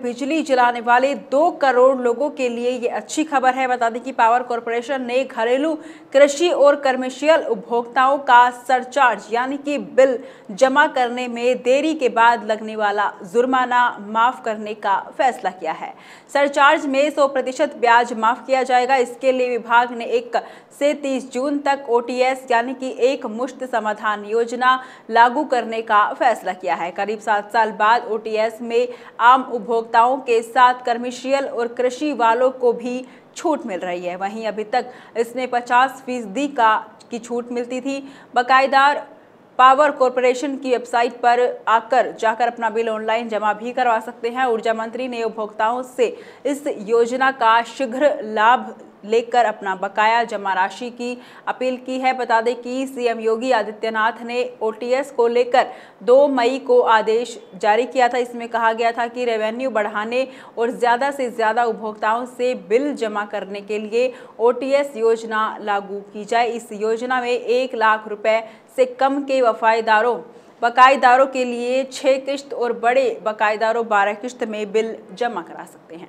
बिजली जलाने वाले दो करोड़ लोगों के लिए ये अच्छी खबर है बता दें कि पावर कॉरपोरेशन ने घरेलू कृषि और कमर्शियल उपभोक्ताओं का सरचार्ज यानी कि बिल जमा करने में देरी के बाद लगने वाला जुर्माना माफ करने का फैसला किया है सरचार्ज में 100 प्रतिशत ब्याज माफ किया जाएगा इसके लिए विभाग ने एक से तीस जून तक ओ यानी कि एक मुश्त समाधान योजना लागू करने का फैसला किया है करीब सात साल बाद ओ में आम उपभोक्ता उपभोक्ताओं के साथ कमर्शियल और कृषि वालों को भी छूट मिल रही है वहीं अभी तक इसमें पचास फीसदी का की छूट मिलती थी बकायेदार पावर कॉरपोरेशन की वेबसाइट पर आकर जाकर अपना बिल ऑनलाइन जमा भी करवा सकते हैं ऊर्जा मंत्री ने उपभोक्ताओं से इस योजना का शीघ्र लाभ लेकर अपना बकाया जमा राशि की अपील की है बता दें कि सीएम योगी आदित्यनाथ ने ओटीएस को लेकर 2 मई को आदेश जारी किया था इसमें कहा गया था कि रेवेन्यू बढ़ाने और ज़्यादा से ज़्यादा उपभोक्ताओं से बिल जमा करने के लिए ओटीएस योजना लागू की जाए इस योजना में एक लाख रुपये से कम के वफादारों बकायेदारों के लिए छः किश्त और बड़े बकायेदारों बारह किश्त में बिल जमा करा सकते हैं